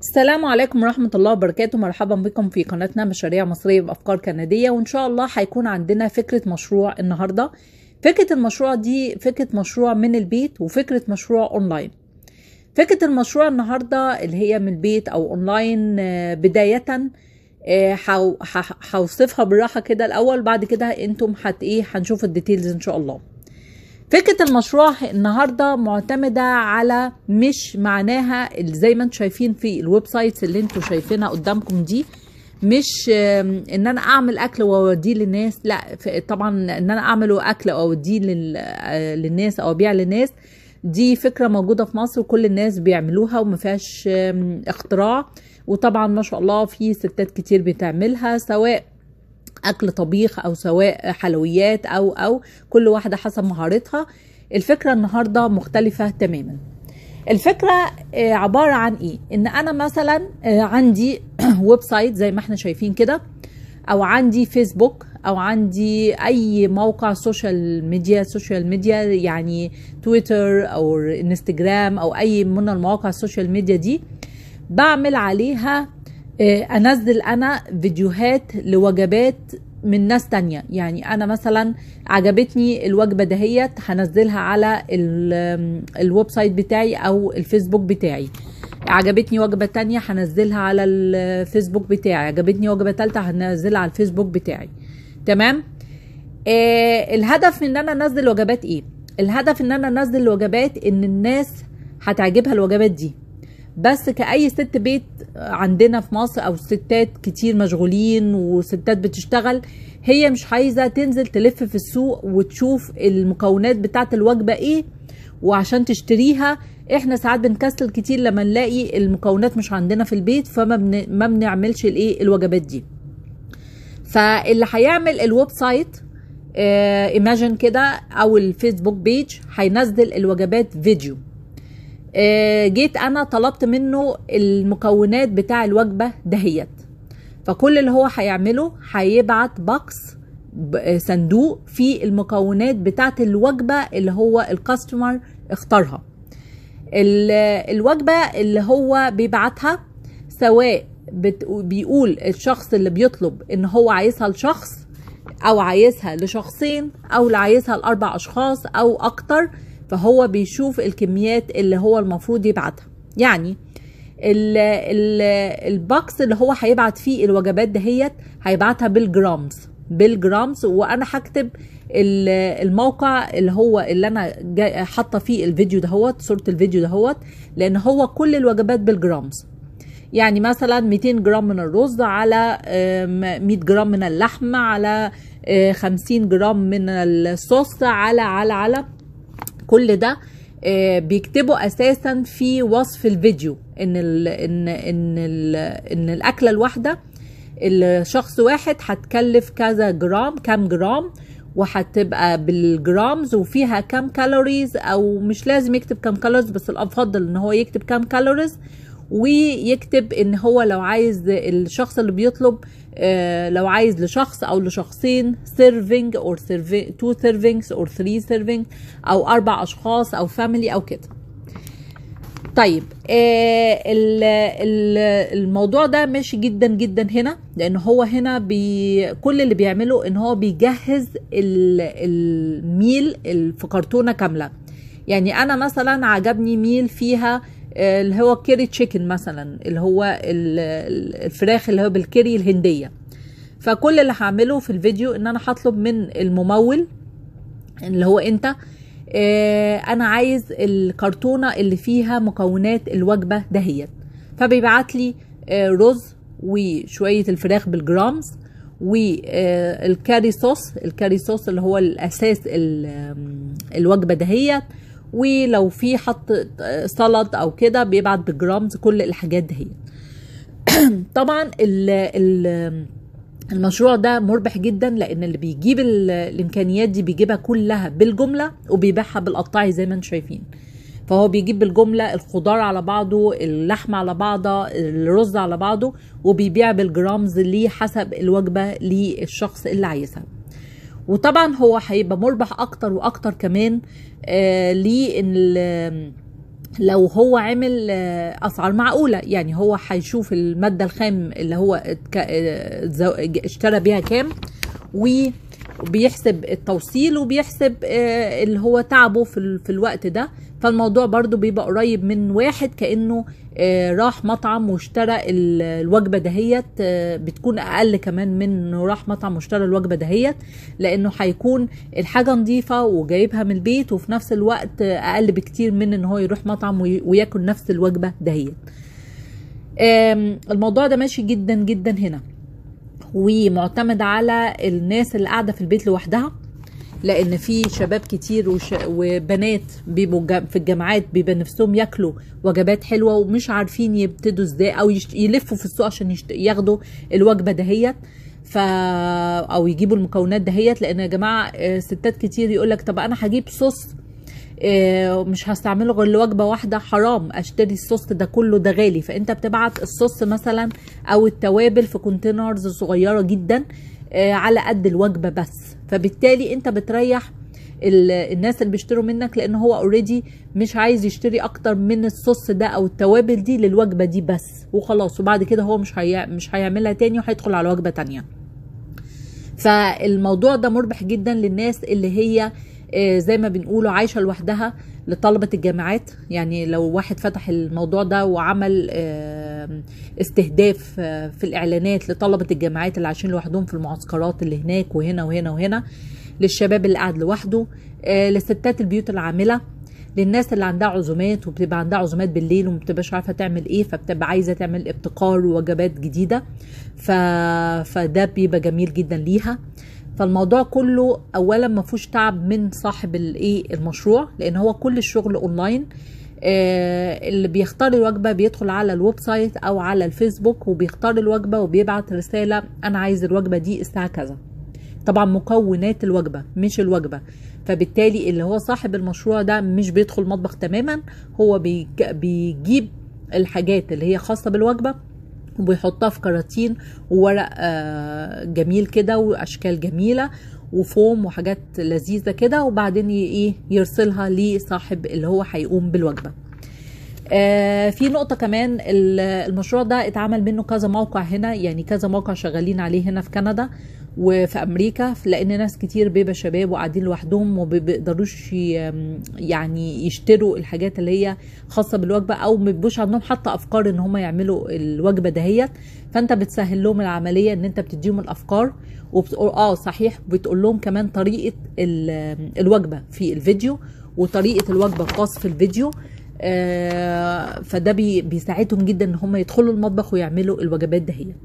السلام عليكم ورحمة الله وبركاته مرحبا بكم في قناتنا مشاريع مصرية بأفكار كندية وإن شاء الله هيكون عندنا فكرة مشروع النهاردة فكرة المشروع دي فكرة مشروع من البيت وفكرة مشروع أونلاين فكرة المشروع النهاردة اللي هي من البيت أو أونلاين آه، بداية آه، هوصفها بالراحة كده الأول بعد كده انتم هت ايه هنشوف الديتيلز إن شاء الله فكره المشروع النهارده معتمده على مش معناها زي ما انتم شايفين في الويب سايتس اللي انتم شايفينها قدامكم دي مش ان انا اعمل اكل واوديه للناس لا طبعا ان انا اعمله اكل واوديه اوديه آه، للناس او ابيع للناس دي فكره موجوده في مصر وكل الناس بيعملوها وما فيهاش اختراع وطبعا ما شاء الله في ستات كتير بتعملها سواء اكل طبيخ او سواء حلويات او او كل واحده حسب مهارتها الفكره النهارده مختلفه تماما الفكره آه، عباره عن ايه ان انا مثلا آه، عندي ويب سايت زي ما احنا شايفين كده او عندي فيسبوك او عندي اي موقع سوشيال ميديا سوشيال ميديا يعني تويتر او انستجرام او اي من المواقع السوشيال ميديا دي بعمل عليها إيه، انزل انا فيديوهات لوجبات من ناس تانية يعني انا مثلا عجبتني الوجبه دهيت هنزلها على الويب سايت بتاعي او الفيسبوك بتاعي عجبتني وجبه تانية هنزلها على الفيسبوك بتاعي عجبتني وجبه تالتة هنزلها على الفيسبوك بتاعي تمام آه الهدف من ان انا انزل وجبات ايه الهدف ان انا انزل وجبات ان الناس هتعجبها الوجبات دي بس كأي ست بيت عندنا في مصر أو ستات كتير مشغولين وستات بتشتغل هي مش عايزة تنزل تلف في السوق وتشوف المكونات بتاعة الوجبة إيه وعشان تشتريها احنا ساعات بنكسل كتير لما نلاقي المكونات مش عندنا في البيت فما بن... ما بنعملش الايه الوجبات دي فاللي هيعمل الويب سايت ايماجن آه، كده او الفيسبوك بيج هينزل الوجبات فيديو آه، جيت انا طلبت منه المكونات بتاع الوجبه دهيت فكل اللي هو هيعمله هيبعت بوكس آه، صندوق فيه المكونات بتاعه الوجبه اللي هو الكاستمر اختارها الوجبه اللي هو بيبعتها سواء بيقول الشخص اللي بيطلب ان هو عايزها لشخص او عايزها لشخصين او عايزها لاربع اشخاص او اكتر فهو بيشوف الكميات اللي هو المفروض يبعتها يعني ال ال الباكس اللي هو هيبعت فيه الوجبات دهيت هيبعتها بالجرامز بالجرامز وانا هكتب الموقع اللي هو اللي انا حاطه فيه الفيديو دهوت صوره الفيديو دهوت لان هو كل الوجبات بالجرامز يعني مثلا 200 جرام من الرز على 100 جرام من اللحمه على 50 آه، جرام من الصوص على على على كل ده آه، بيكتبوا اساسا في وصف الفيديو ان الـ ان ان الـ ان الاكله الواحده الشخص واحد هتكلف كذا جرام كام جرام وهتبقى بالجرامز وفيها كام كالوريز او مش لازم يكتب كام كالوريز بس الافضل ان هو يكتب كام كالوريز ويكتب ان هو لو عايز الشخص اللي بيطلب آه، لو عايز لشخص او لشخصين سيرفينج اور تو سيرفينجز اور ثري سيرفينج او اربع اشخاص او فاميلي او كده طيب آه، الموضوع ده ماشي جدا جدا هنا لان هو هنا بي كل اللي بيعمله ان هو بيجهز الميل في كرتونه كامله يعني انا مثلا عجبني ميل فيها اللي هو كيري تشيكن مثلا اللي هو الفراخ اللي هو بالكيري الهنديه فكل اللي هعمله في الفيديو ان انا هطلب من الممول اللي هو انت آه، انا عايز الكرتونه اللي فيها مكونات الوجبه دهيت فبيبعت لي آه، رز وشويه الفراخ بالجرامز والكاري آه، صوص الكاري صوص اللي هو الاساس الوجبه دهيت ولو في حط سلط او كده بيبعت بجرامز كل الحاجات دي طبعا ال ال المشروع ده مربح جدا لان اللي بيجيب الامكانيات دي بيجيبها كلها بالجمله وبيبيعها بالقطاعي زي ما انتم شايفين فهو بيجيب بالجمله الخضار على بعضه اللحم على بعضه الرز على بعضه وبيبيع بالجرامز ليه حسب الوجبه للشخص اللي عايزها وطبعا هو هيبقى مربح اكتر واكتر كمان آه لان لو هو عمل آه، اسعار معقوله يعني هو هيشوف الماده الخام اللي هو آه، اشترى بيها كام وبيحسب التوصيل وبيحسب آه، اللي هو تعبه في الوقت ده فالموضوع برضو بيبقى قريب من واحد كانه آه، راح مطعم واشترى الوجبه دهيت آه، بتكون اقل كمان من انه راح مطعم واشترى الوجبه دهيت لانه هيكون الحاجه نظيفه وجايبها من البيت وفي نفس الوقت اقل بكتير من ان هو يروح مطعم وياكل نفس الوجبه دهيت الموضوع ده ماشي جدا جدا هنا ومعتمد على الناس اللي قاعده في البيت لوحدها لان في شباب كتير وش... وبنات بيبقوا في الجامعات بيبقى نفسهم ياكلوا وجبات حلوه ومش عارفين يبتدوا ازاي او يش... يلفوا في السوق عشان يشت... ياخدوا الوجبه دهيت ف او يجيبوا المكونات دهيت لان يا جماعه آه، ستات كتير يقول لك طب انا هجيب صوص آه، مش هستعمله غير لوجبه واحده حرام اشتري الصوص ده كله ده غالي فانت بتبعت الصوص مثلا او التوابل في كونتينرز صغيره جدا آه، على قد الوجبه بس فبالتالي انت بتريح الناس اللي بيشتروا منك لان هو اوريدي مش عايز يشتري اكتر من الصوص ده او التوابل دي للوجبه دي بس وخلاص وبعد كده هو مش هي... مش هيعملها تاني وهيدخل على وجبه تانيه فالموضوع ده مربح جدا للناس اللي هي آه، زي ما بنقوله عايشه لوحدها لطلبة الجامعات يعني لو واحد فتح الموضوع ده وعمل استهداف آه، في الإعلانات لطلبة الجامعات اللي عايشين لوحدهم في المعسكرات اللي هناك وهنا وهنا وهنا للشباب اللي قاعد لوحده آه، لستات البيوت العاملة للناس اللي عندها عزومات وبتبقى عندها عزومات بالليل ومبتبقاش عارفه تعمل ايه فبتبقى عايزه تعمل ابتكار ووجبات جديده ف... فده بيبقى جميل جدا ليها آه فالموضوع كله اولا ما فيهوش تعب من صاحب الايه المشروع لان هو كل الشغل اونلاين آه اللي بيختار الوجبه بيدخل على الويب سايت او على الفيسبوك وبيختار الوجبه وبيبعت رساله انا عايز الوجبه دي الساعه كذا طبعا مكونات الوجبه مش الوجبه فبالتالي اللي هو صاحب المشروع ده مش بيدخل مطبخ تماما هو بيجيب الحاجات اللي هي خاصه بالوجبه وبيحطها في كراتين وورق آه، جميل كده واشكال جميله وفوم وحاجات لذيذه كده وبعدين ايه يرسلها لصاحب اللي هو هيقوم بالوجبه آه في نقطه كمان المشروع ده اتعمل منه كذا موقع هنا يعني كذا موقع شغالين عليه هنا في كندا وفي امريكا لان ناس كتير بيبقى شباب وقاعدين لوحدهم وما بيقدروش يعني يشتروا الحاجات اللي هي خاصه بالوجبه او ما بيبقوش عندهم حتى افكار ان هم يعملوا الوجبه دهيت فانت بتسهل لهم العمليه ان انت بتديهم الافكار وبتقول اه صحيح بتقول لهم كمان طريقه الوجبه في الفيديو وطريقه الوجبه الخاص في الفيديو آه فده بيساعدهم جدا ان هم يدخلوا المطبخ ويعملوا الوجبات دهيت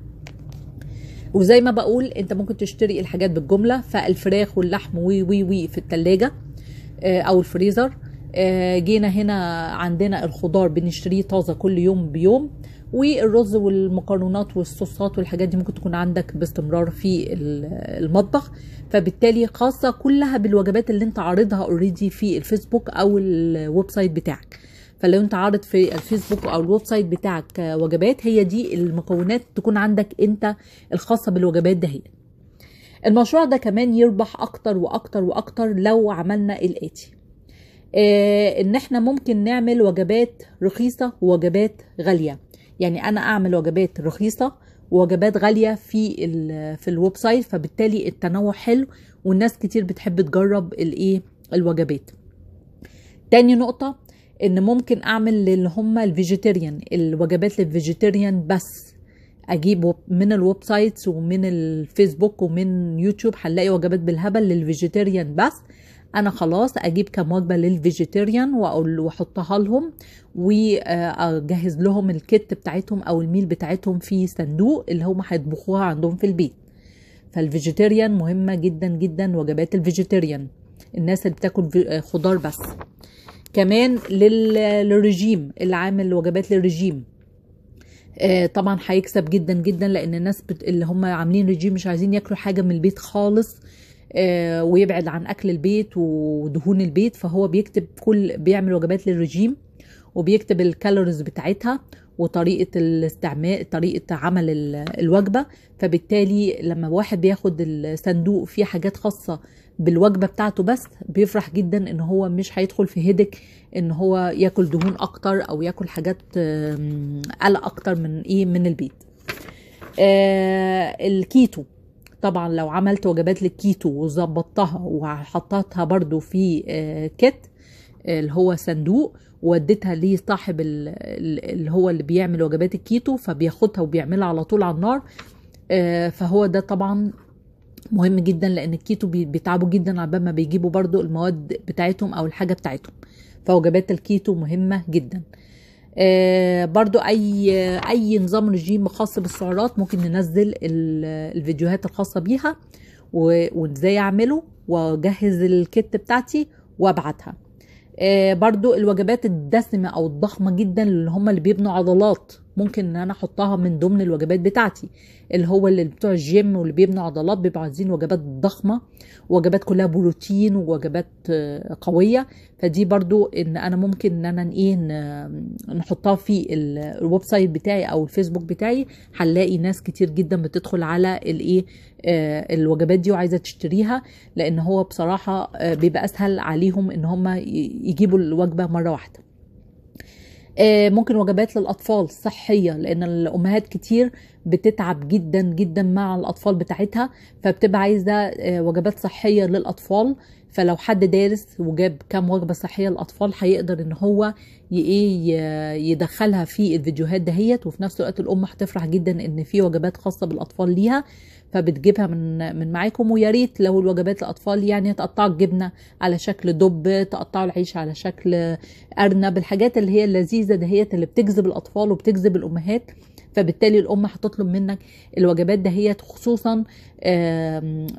وزي ما بقول انت ممكن تشتري الحاجات بالجمله فالفراخ واللحم وي وي وي في الثلاجه آه، او الفريزر آه، جينا هنا عندنا الخضار بنشتريه طازه كل يوم بيوم والرز والمكرونات والصوصات والحاجات دي ممكن تكون عندك باستمرار في المطبخ فبالتالي خاصه كلها بالوجبات اللي انت عارضها اوريدي في الفيسبوك او الويب سايت بتاعك فلو انت عارض في الفيسبوك او الويب سايت بتاعك وجبات هي دي المكونات تكون عندك انت الخاصه بالوجبات ده هي المشروع ده كمان يربح اكتر واكتر واكتر لو عملنا الاتي آه، ان احنا ممكن نعمل وجبات رخيصه ووجبات غاليه يعني انا اعمل وجبات رخيصه ووجبات غاليه في ال في الويب سايت فبالتالي التنوع حلو والناس كتير بتحب تجرب الايه الوجبات تاني نقطه ان ممكن اعمل اللي هم الفيجيتيريان الوجبات للفيجيتيريان بس اجيب من الويب سايتس ومن الفيسبوك ومن يوتيوب هنلاقي وجبات بالهبل للفيجيتيريان بس انا خلاص اجيب كم وجبه للفيجيتيريان واقول واحطها لهم واجهز آه، لهم الكت بتاعتهم او الميل بتاعتهم في صندوق اللي هم هيطبخوها عندهم في البيت فالفيجيتيريان مهمه جدا جدا وجبات الفيجيتيريان الناس اللي بتاكل آه، خضار بس كمان للرجيم اللي عامل وجبات للرجيم آه طبعا هيكسب جدا جدا لان الناس بت... اللي هم عاملين رجيم مش عايزين ياكلوا حاجه من البيت خالص آه ويبعد عن اكل البيت ودهون البيت فهو بيكتب كل بيعمل وجبات للرجيم وبيكتب الكالوريز بتاعتها وطريقه الاستعمال طريقه عمل الوجبه فبالتالي لما واحد بياخد الصندوق فيه حاجات خاصه بالوجبه بتاعته بس بيفرح جدا ان هو مش هيدخل في هيدك ان هو ياكل دهون اكتر او ياكل حاجات قلق اكتر من ايه من البيت آه الكيتو طبعا لو عملت وجبات للكيتو وظبطتها وحطيتها برضو في آه كيت اللي هو صندوق وديتها لصاحب اللي هو اللي بيعمل وجبات الكيتو فبياخدها وبيعملها على طول على النار آه، فهو ده طبعا مهم جدا لان الكيتو بيتعبوا جدا على بال ما بيجيبوا برضو المواد بتاعتهم او الحاجه بتاعتهم فوجبات الكيتو مهمه جدا آه، برضو اي اي نظام رجيم خاص بالسعرات ممكن ننزل الفيديوهات الخاصه بيها وازاي اعمله واجهز الكت بتاعتي وابعتها آه، برضو الوجبات الدسمة أو الضخمة جدا اللي هم اللي بيبنوا عضلات ممكن ان انا احطها من ضمن الوجبات بتاعتي اللي هو اللي بتوع الجيم واللي بيبنوا عضلات بيبقوا عايزين وجبات ضخمه وجبات كلها بروتين ووجبات آه، قويه فدي برضو ان انا ممكن ان انا ايه نحطها في الويب سايت بتاعي او الفيسبوك بتاعي هنلاقي ناس كتير جدا بتدخل على الايه آه، الوجبات دي وعايزه تشتريها لان هو بصراحه آه، بيبقى اسهل عليهم ان هم يجيبوا الوجبه مره واحده آه، ممكن وجبات للاطفال صحيه لان الامهات كتير بتتعب جدا جدا مع الاطفال بتاعتها فبتبقى عايزه آه، وجبات صحيه للاطفال فلو حد دارس وجاب كام وجبه صحيه للاطفال هيقدر ان هو إيه، يدخلها في الفيديوهات دهيت وفي نفس الوقت الام هتفرح جدا ان في وجبات خاصه بالاطفال ليها فبتجيبها من من معاكم ويا ريت لو الوجبات الاطفال يعني تقطعوا الجبنه على شكل دب تقطعوا العيش على شكل ارنب الحاجات اللي هي اللذيذه دهيت اللي بتجذب الاطفال وبتجذب الامهات فبالتالي الام هتطلب منك الوجبات دهيت خصوصا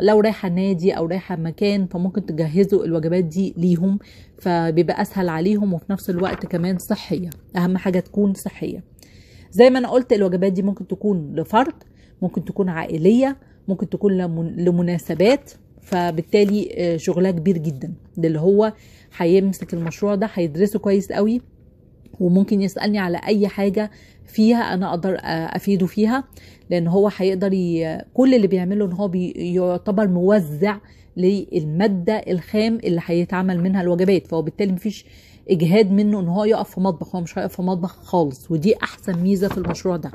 لو رايحه نادي او رايحه مكان فممكن تجهزوا الوجبات دي ليهم فبيبقى اسهل عليهم وفي نفس الوقت كمان صحيه اهم حاجه تكون صحيه زي ما انا قلت الوجبات دي ممكن تكون لفرد ممكن تكون عائليه ممكن تكون لمناسبات فبالتالي آه، شغلها كبير جدا ده اللي هو هيمسك المشروع ده هيدرسه كويس قوي وممكن يسالني على اي حاجه فيها انا اقدر آه، افيده فيها لان هو هيقدر ي... كل اللي بيعمله ان هو بي... يعتبر موزع للماده الخام اللي هيتعمل منها الوجبات فهو بالتالي مفيش اجهاد منه ان هو يقف في مطبخ هو مش هيقف في مطبخ خالص ودي احسن ميزه في المشروع ده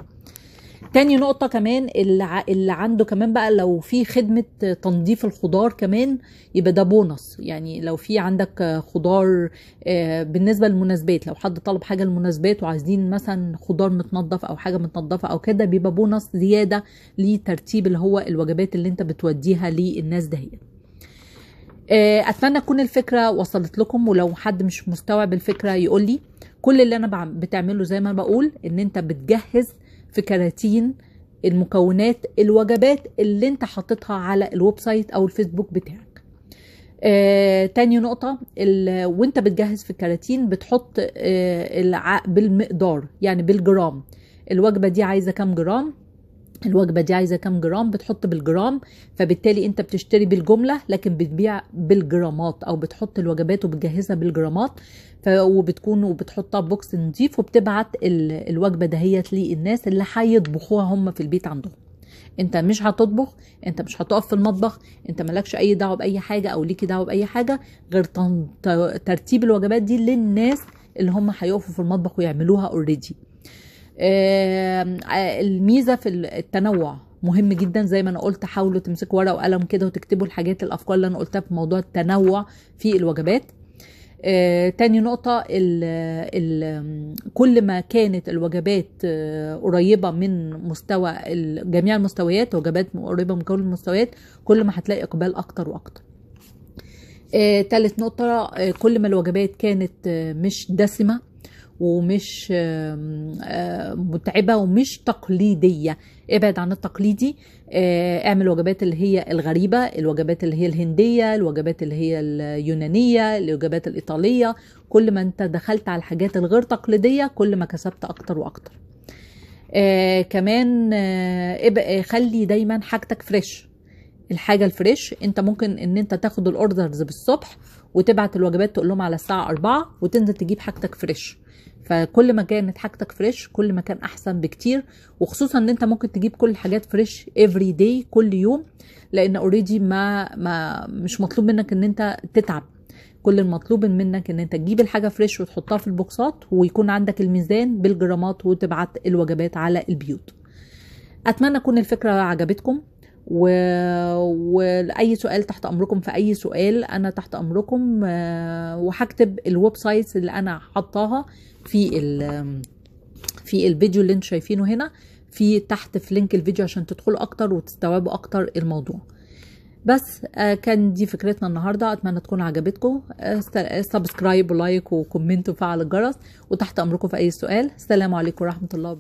تاني نقطه كمان اللي, اللي عنده كمان بقى لو في خدمه تنظيف الخضار كمان يبقى ده بونص يعني لو في عندك خضار آه، بالنسبه للمناسبات لو حد طلب حاجه للمناسبات وعايزين مثلا خضار متنظف او حاجه متنظفه او كده بيبقى بونص زياده لترتيب اللي هو الوجبات اللي انت بتوديها للناس دهيت آه، اتمنى تكون الفكره وصلت لكم ولو حد مش مستوعب الفكره يقول لي كل اللي انا بتعمله زي ما بقول ان انت بتجهز في كراتين المكونات الوجبات اللي انت حطيتها على الويب سايت او الفيسبوك بتاعك آه، تاني نقطة وانت بتجهز في الكراتين بتحط آه بالمقدار يعني بالجرام الوجبة دي عايزة كام جرام الوجبة دي عايزة كام جرام بتحط بالجرام فبالتالي انت بتشتري بالجملة لكن بتبيع بالجرامات او بتحط الوجبات وبتجهزها بالجرامات وبتكون وبتحطها بوكس نظيف وبتبعت الوجبة دهيت للناس اللي هيطبخوها هم في البيت عندهم انت مش هتطبخ انت مش هتقف في المطبخ انت مالكش اي دعوه باي حاجه او ليكي دعوه باي حاجه غير ترتيب الوجبات دي للناس اللي هم هيقفوا في المطبخ ويعملوها اوريدي الميزه في التنوع مهم جدا زي ما انا قلت حاولوا تمسكوا ورقه وقلم كده وتكتبوا الحاجات الافكار اللي انا قلتها في موضوع التنوع في الوجبات آه، تاني نقطة الـ الـ كل ما كانت الوجبات آه، قريبة من مستوى جميع المستويات وجبات قريبة من كل المستويات كل ما هتلاقي إقبال أكتر وأكتر آه، تالت نقطة كل ما الوجبات كانت مش دسمة ومش متعبة ومش تقليدية ابعد عن التقليدي آه، اعمل وجبات اللي هي الغريبة الوجبات اللي هي الهندية الوجبات اللي هي اليونانية الوجبات الإيطالية كل ما انت دخلت على الحاجات الغير تقليدية كل ما كسبت أكتر وأكتر آه كمان آه, آه، خلي دايما حاجتك فريش الحاجه الفريش انت ممكن ان انت تاخد الاوردرز بالصبح وتبعت الوجبات تقول لهم على الساعه 4 وتنزل تجيب حاجتك فريش فكل ما كانت حاجتك فريش كل ما كان احسن بكتير وخصوصا ان انت ممكن تجيب كل الحاجات فريش افري داي كل يوم لان اوريدي ما, ما مش مطلوب منك ان انت تتعب كل المطلوب منك ان انت تجيب الحاجه فريش وتحطها في البوكسات ويكون عندك الميزان بالجرامات وتبعت الوجبات على البيوت اتمنى تكون الفكره عجبتكم و... واي سؤال تحت امركم في اي سؤال انا تحت امركم آه، وهكتب الويب سايتس اللي انا حطاها في ال في الفيديو اللي انتوا شايفينه هنا في تحت في لينك الفيديو عشان تدخلوا اكتر وتستوعبوا اكتر الموضوع بس آه، كان دي فكرتنا النهارده اتمنى تكون عجبتكم آه، سبسكرايب آه، ولايك وكومنت وفعل الجرس وتحت امركم في اي سؤال السلام عليكم ورحمه الله وبركاته